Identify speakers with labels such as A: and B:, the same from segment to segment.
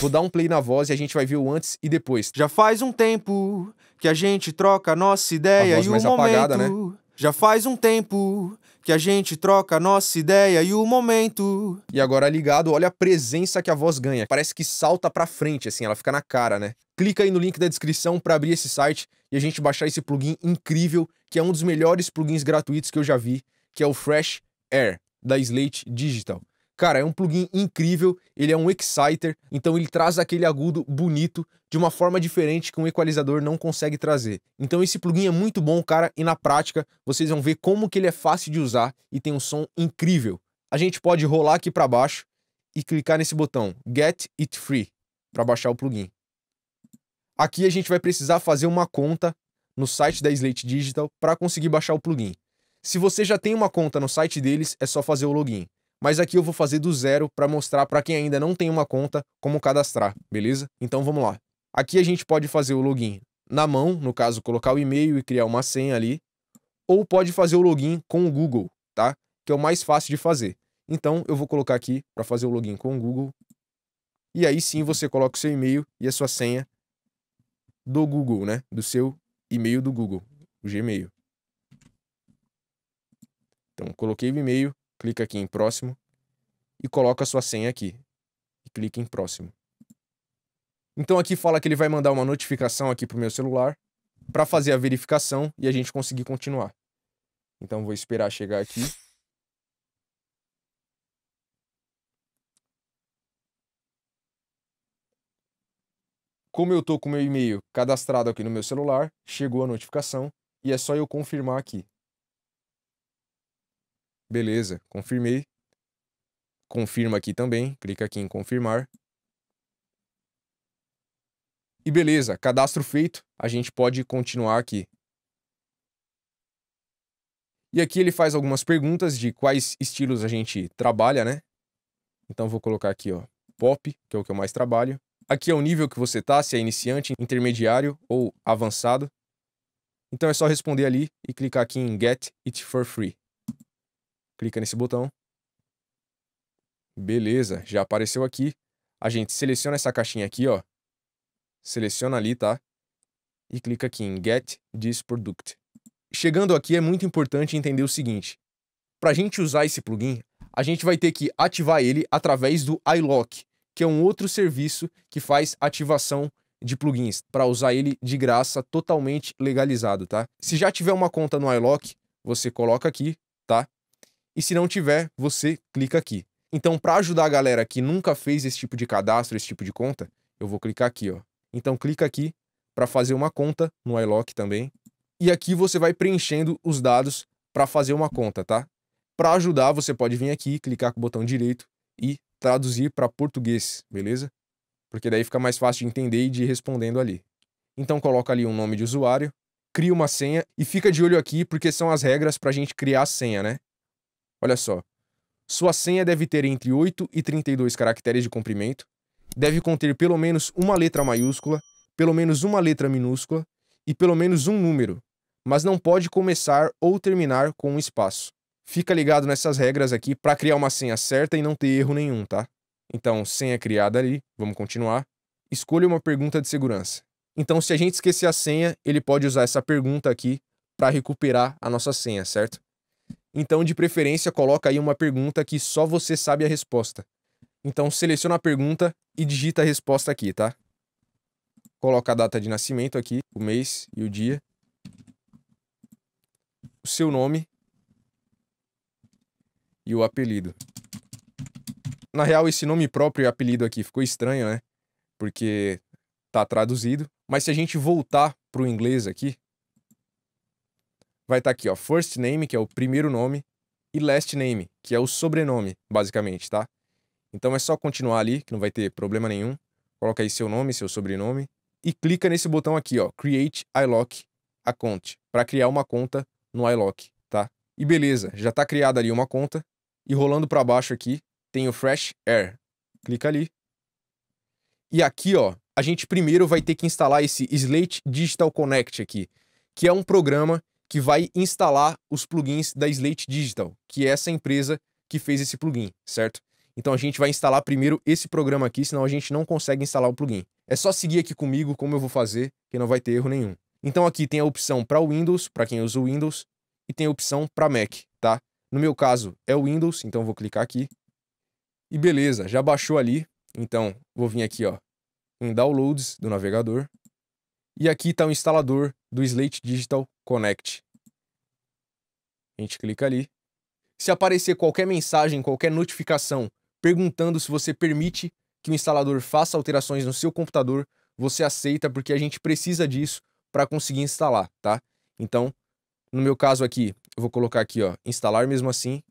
A: Vou dar um play na voz e a gente vai ver o antes e depois. Já faz um tempo que a gente troca a nossa ideia a voz e mais o apagada, momento. Né? Já faz um tempo que a gente troca a nossa ideia e o momento. E agora ligado, olha a presença que a voz ganha. Parece que
B: salta pra frente, assim, ela fica na cara, né? Clica aí no link da descrição para abrir esse site e a gente baixar esse plugin incrível, que é um dos melhores plugins gratuitos que eu já vi, que é o Fresh Air, da Slate Digital. Cara, é um plugin incrível, ele é um exciter, então ele traz aquele agudo bonito de uma forma diferente que um equalizador não consegue trazer. Então esse plugin é muito bom, cara, e na prática vocês vão ver como que ele é fácil de usar e tem um som incrível. A gente pode rolar aqui para baixo e clicar nesse botão Get It Free para baixar o plugin. Aqui a gente vai precisar fazer uma conta no site da Slate Digital para conseguir baixar o plugin. Se você já tem uma conta no site deles, é só fazer o login mas aqui eu vou fazer do zero para mostrar para quem ainda não tem uma conta como cadastrar, beleza? Então vamos lá. Aqui a gente pode fazer o login na mão, no caso colocar o e-mail e criar uma senha ali, ou pode fazer o login com o Google, tá? Que é o mais fácil de fazer. Então eu vou colocar aqui para fazer o login com o Google. E aí sim você coloca o seu e-mail e a sua senha do Google, né? Do seu e-mail do Google, o Gmail. Então coloquei o e-mail, clica aqui em próximo e coloca sua senha aqui. E clica em próximo. Então aqui fala que ele vai mandar uma notificação aqui para o meu celular para fazer a verificação e a gente conseguir continuar. Então vou esperar chegar aqui. Como eu tô com meu e-mail cadastrado aqui no meu celular, chegou a notificação e é só eu confirmar aqui. Beleza, confirmei. Confirma aqui também, clica aqui em confirmar. E beleza, cadastro feito, a gente pode continuar aqui. E aqui ele faz algumas perguntas de quais estilos a gente trabalha, né? Então vou colocar aqui, ó, pop, que é o que eu mais trabalho. Aqui é o nível que você tá, se é iniciante, intermediário ou avançado. Então é só responder ali e clicar aqui em Get It For Free clica nesse botão. Beleza, já apareceu aqui. A gente seleciona essa caixinha aqui, ó. Seleciona ali, tá? E clica aqui em Get This Product. Chegando aqui, é muito importante entender o seguinte. Para a gente usar esse plugin, a gente vai ter que ativar ele através do iLock, que é um outro serviço que faz ativação de plugins, para usar ele de graça, totalmente legalizado, tá? Se já tiver uma conta no iLock, você coloca aqui, tá? E se não tiver, você clica aqui. Então, para ajudar a galera que nunca fez esse tipo de cadastro, esse tipo de conta, eu vou clicar aqui, ó. Então, clica aqui para fazer uma conta no iLock também. E aqui você vai preenchendo os dados para fazer uma conta, tá? Para ajudar, você pode vir aqui, clicar com o botão direito e traduzir para português, beleza? Porque daí fica mais fácil de entender e de ir respondendo ali. Então coloca ali um nome de usuário, cria uma senha e fica de olho aqui porque são as regras para a gente criar a senha, né? Olha só. Sua senha deve ter entre 8 e 32 caracteres de comprimento, deve conter pelo menos uma letra maiúscula, pelo menos uma letra minúscula e pelo menos um número, mas não pode começar ou terminar com um espaço. Fica ligado nessas regras aqui para criar uma senha certa e não ter erro nenhum, tá? Então, senha criada ali, vamos continuar. Escolha uma pergunta de segurança. Então, se a gente esquecer a senha, ele pode usar essa pergunta aqui para recuperar a nossa senha, certo? Então, de preferência, coloca aí uma pergunta que só você sabe a resposta. Então, seleciona a pergunta e digita a resposta aqui, tá? Coloca a data de nascimento aqui, o mês e o dia. O seu nome e o apelido. Na real, esse nome próprio e apelido aqui ficou estranho, né? Porque tá traduzido. Mas se a gente voltar pro inglês aqui, vai estar tá aqui, ó, first name, que é o primeiro nome, e last name, que é o sobrenome, basicamente, tá? Então é só continuar ali, que não vai ter problema nenhum. Coloca aí seu nome, seu sobrenome e clica nesse botão aqui, ó, create iLock account, para criar uma conta no iLock, tá? E beleza, já está criada ali uma conta e rolando para baixo aqui tem o Fresh Air. Clica ali. E aqui, ó, a gente primeiro vai ter que instalar esse Slate Digital Connect aqui, que é um programa que vai instalar os plugins da Slate Digital, que é essa empresa que fez esse plugin, certo? Então a gente vai instalar primeiro esse programa aqui, senão a gente não consegue instalar o plugin. É só seguir aqui comigo como eu vou fazer, que não vai ter erro nenhum. Então aqui tem a opção para Windows, para quem usa o Windows, e tem a opção para Mac, tá? No meu caso é o Windows, então vou clicar aqui. E beleza, já baixou ali. Então vou vir aqui, ó, em Downloads do navegador. E aqui está o instalador do Slate Digital Connect. A gente clica ali. Se aparecer qualquer mensagem, qualquer notificação perguntando se você permite que o instalador faça alterações no seu computador, você aceita porque a gente precisa disso para conseguir instalar, tá? Então, no meu caso aqui, eu vou colocar aqui, ó, instalar mesmo assim.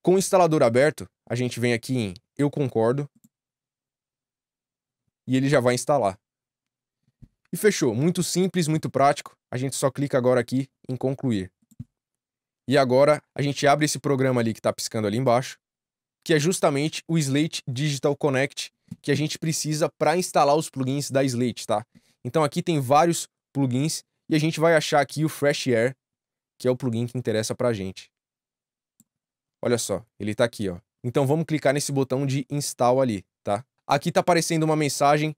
B: Com o instalador aberto, a gente vem aqui em eu concordo e ele já vai instalar. E fechou. Muito simples, muito prático. A gente só clica agora aqui em concluir. E agora a gente abre esse programa ali que está piscando ali embaixo, que é justamente o Slate Digital Connect, que a gente precisa para instalar os plugins da Slate, tá? Então aqui tem vários plugins e a gente vai achar aqui o Fresh Air, que é o plugin que interessa para a gente. Olha só, ele está aqui, ó. Então vamos clicar nesse botão de install ali, tá? Aqui está aparecendo uma mensagem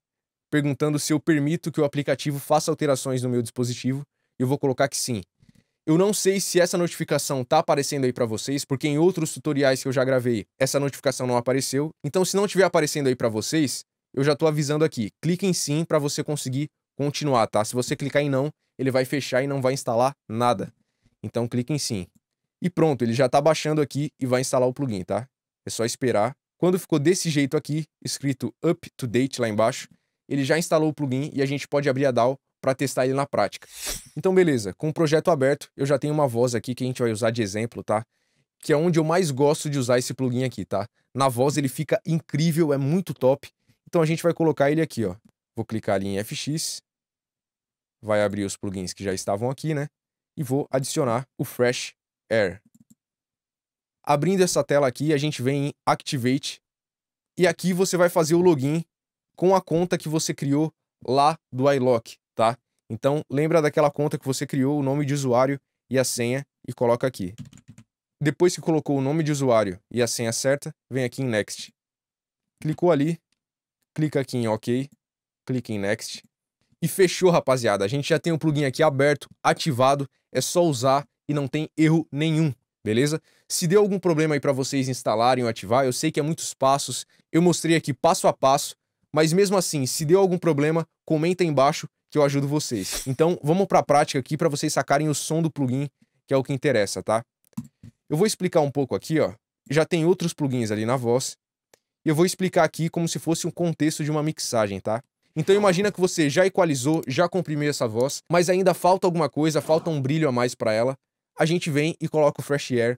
B: perguntando se eu permito que o aplicativo faça alterações no meu dispositivo, eu vou colocar que sim. Eu não sei se essa notificação tá aparecendo aí para vocês, porque em outros tutoriais que eu já gravei, essa notificação não apareceu. Então, se não estiver aparecendo aí para vocês, eu já tô avisando aqui. Clique em sim para você conseguir continuar, tá? Se você clicar em não, ele vai fechar e não vai instalar nada. Então, clique em sim. E pronto, ele já tá baixando aqui e vai instalar o plugin, tá? É só esperar. Quando ficou desse jeito aqui, escrito up to date lá embaixo, ele já instalou o plugin e a gente pode abrir a DAO para testar ele na prática. Então, beleza, com o projeto aberto, eu já tenho uma voz aqui que a gente vai usar de exemplo, tá? Que é onde eu mais gosto de usar esse plugin aqui, tá? Na voz ele fica incrível, é muito top. Então a gente vai colocar ele aqui, ó. Vou clicar ali em FX, vai abrir os plugins que já estavam aqui, né? E vou adicionar o Fresh Air. Abrindo essa tela aqui, a gente vem em Activate, e aqui você vai fazer o login com a conta que você criou lá do iLock, tá? Então, lembra daquela conta que você criou, o nome de usuário e a senha e coloca aqui. Depois que colocou o nome de usuário e a senha certa, vem aqui em Next. Clicou ali, clica aqui em OK, clica em Next. E fechou, rapaziada. A gente já tem o plugin aqui aberto, ativado, é só usar e não tem erro nenhum, beleza? Se deu algum problema aí para vocês instalarem ou ativar, eu sei que é muitos passos, eu mostrei aqui passo a passo, mas mesmo assim, se deu algum problema, comenta aí embaixo que eu ajudo vocês. Então, vamos para a prática aqui para vocês sacarem o som do plugin, que é o que interessa, tá? Eu vou explicar um pouco aqui, ó. Já tem outros plugins ali na voz. E eu vou explicar aqui como se fosse um contexto de uma mixagem, tá? Então imagina que você já equalizou, já comprimiu essa voz, mas ainda falta alguma coisa, falta um brilho a mais para ela. A gente vem e coloca o Fresh Air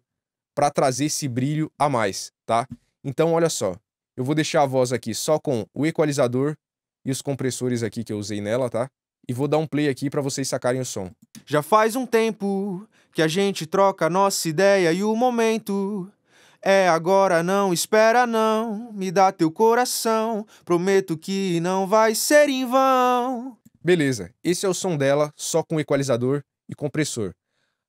B: para trazer esse brilho a mais, tá? Então olha só, eu vou deixar a voz aqui só com o equalizador e os compressores aqui que eu usei nela, tá? E vou dar um play aqui para vocês sacarem o som.
A: Já faz um tempo que a gente troca a nossa ideia e o momento é agora, não espera não, me dá teu coração, prometo que não vai ser em vão. Beleza, esse é o som dela, só com equalizador
B: e compressor.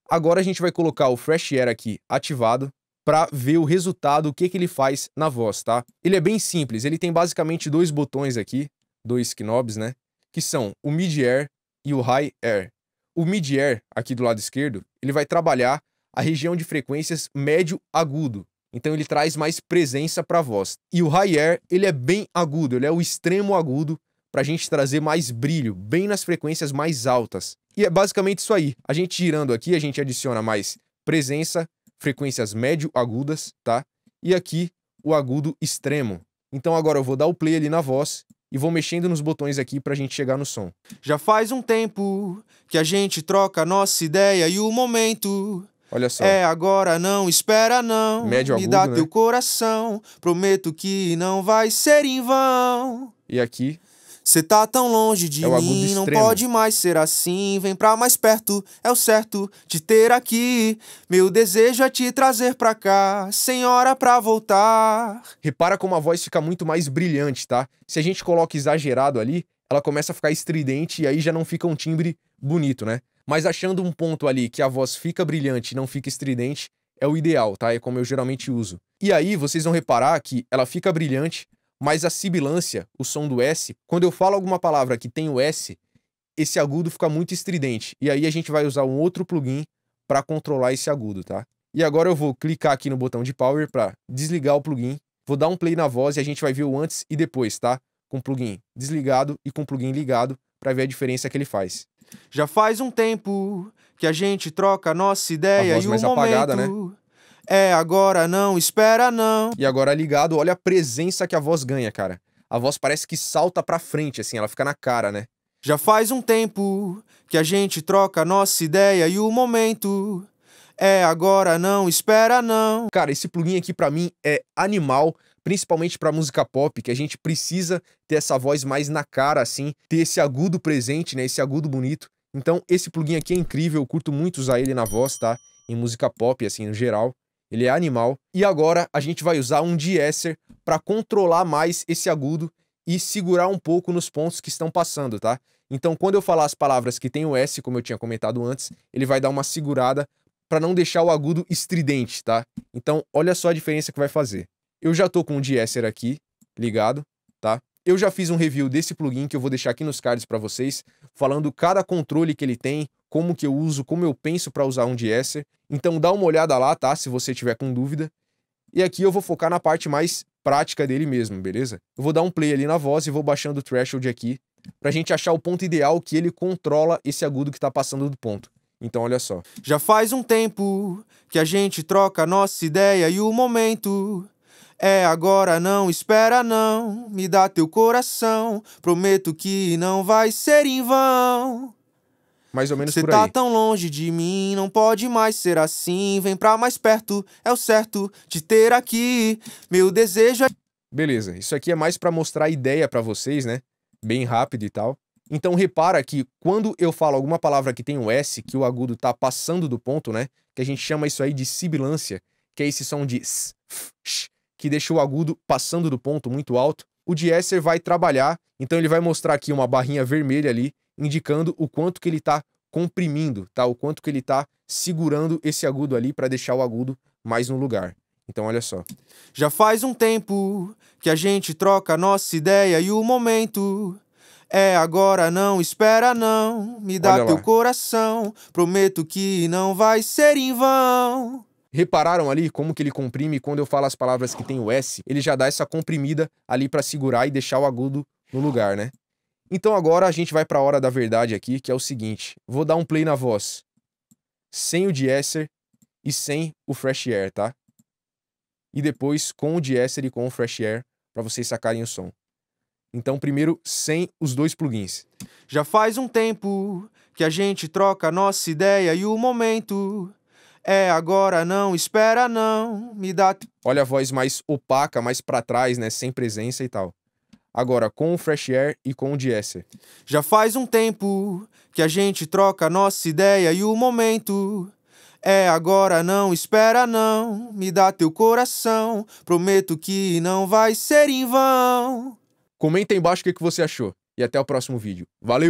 B: Agora a gente vai colocar o Fresh Air aqui ativado para ver o resultado, o que, que ele faz na voz, tá? Ele é bem simples, ele tem basicamente dois botões aqui, dois knobs, né? Que são o mid-air e o high-air. O mid-air, aqui do lado esquerdo, ele vai trabalhar a região de frequências médio-agudo. Então ele traz mais presença para a voz. E o high-air, ele é bem agudo, ele é o extremo agudo para a gente trazer mais brilho, bem nas frequências mais altas. E é basicamente isso aí. A gente girando aqui, a gente adiciona mais presença, frequências médio-agudas, tá? E aqui o agudo extremo. Então agora eu vou dar o play ali na voz
A: e vou mexendo nos botões aqui pra gente chegar no som. Já faz um tempo que a gente troca a nossa ideia e o momento. Olha só. É agora, não espera não. Médio agudo, Me dá né? teu coração, prometo que não vai ser em vão. E aqui Cê tá tão longe de é mim, não pode mais ser assim. Vem pra mais perto, é o certo te ter aqui. Meu desejo é te trazer pra cá, sem hora pra voltar. Repara como a voz fica muito mais brilhante, tá? Se a gente
B: coloca exagerado ali, ela começa a ficar estridente e aí já não fica um timbre bonito, né? Mas achando um ponto ali que a voz fica brilhante e não fica estridente, é o ideal, tá? É como eu geralmente uso. E aí vocês vão reparar que ela fica brilhante, mas a sibilância, o som do S, quando eu falo alguma palavra que tem o S, esse agudo fica muito estridente. E aí a gente vai usar um outro plugin para controlar esse agudo, tá? E agora eu vou clicar aqui no botão de Power para desligar o plugin. Vou dar um play na voz e a gente vai ver o antes e depois, tá? Com o plugin
A: desligado e com o plugin ligado para ver a diferença que ele faz. Já faz um tempo que a gente troca a nossa ideia a voz e mais o apagada, né? momento... né? É agora não, espera não. E agora ligado, olha a presença que a voz ganha, cara. A voz parece que salta pra frente, assim, ela fica na cara, né? Já faz um tempo que a gente troca a nossa ideia e o momento. É agora não, espera não. Cara, esse
B: plugin aqui para mim é animal, principalmente para música pop, que a gente precisa ter essa voz mais na cara assim, ter esse agudo presente, né, esse agudo bonito. Então, esse plugin aqui é incrível, eu curto muito usar ele na voz, tá? Em música pop assim, no geral ele é animal. E agora a gente vai usar um de-esser para controlar mais esse agudo e segurar um pouco nos pontos que estão passando, tá? Então, quando eu falar as palavras que tem o S, como eu tinha comentado antes, ele vai dar uma segurada para não deixar o agudo estridente, tá? Então, olha só a diferença que vai fazer. Eu já tô com o de-esser aqui ligado, tá? Eu já fiz um review desse plugin que eu vou deixar aqui nos cards para vocês, falando cada controle que ele tem, como que eu uso, como eu penso para usar um Diesser. Então dá uma olhada lá, tá? Se você tiver com dúvida. E aqui eu vou focar na parte mais prática dele mesmo, beleza? Eu vou dar um play ali na voz e vou baixando o threshold aqui pra gente achar o ponto ideal que ele controla esse agudo que tá passando do ponto. Então olha só.
A: Já faz um tempo que a gente troca a nossa ideia e o momento é agora, não espera não, me dá teu coração, prometo que não vai ser em vão. Mais ou menos Cê por tá aí. Você tá tão longe de mim, não pode mais ser assim. Vem pra mais perto, é o certo de ter aqui. Meu desejo é. Beleza, isso aqui é mais para mostrar a ideia para vocês,
B: né? Bem rápido e tal. Então repara que quando eu falo alguma palavra que tem um S, que o agudo tá passando do ponto, né? Que a gente chama isso aí de sibilância, que é esse som de s, f, sh, que deixa o agudo passando do ponto muito alto. O Deesser vai trabalhar, então ele vai mostrar aqui uma barrinha vermelha ali indicando o quanto que ele está comprimindo, tá? O quanto que ele está segurando esse agudo ali para deixar o agudo mais no lugar. Então
A: olha só. Já faz um tempo que a gente troca a nossa ideia e o momento é agora, não espera não. Me dá teu coração, prometo que não vai ser em vão. Repararam ali como que ele comprime
B: quando eu falo as palavras que tem o S? Ele já dá essa comprimida ali para segurar e deixar o agudo no lugar, né? Então agora a gente vai para a hora da verdade aqui, que é o seguinte. Vou dar um play na voz. Sem o Diesser e sem o Fresh Air, tá? E depois com o Diesser e com o Fresh Air para vocês sacarem o som. Então primeiro
A: sem os dois plugins. Já faz um tempo que a gente troca a nossa ideia e o momento é agora não, espera não, me dá.
B: Olha a voz mais opaca, mais para trás, né, sem presença e tal. Agora, com o Fresh
A: Air e com o Diese. Já faz um tempo que a gente troca a nossa ideia e o momento. É agora, não espera não, me dá teu coração, prometo que não vai ser em vão. Comenta aí embaixo o que você achou e até o próximo vídeo. Valeu!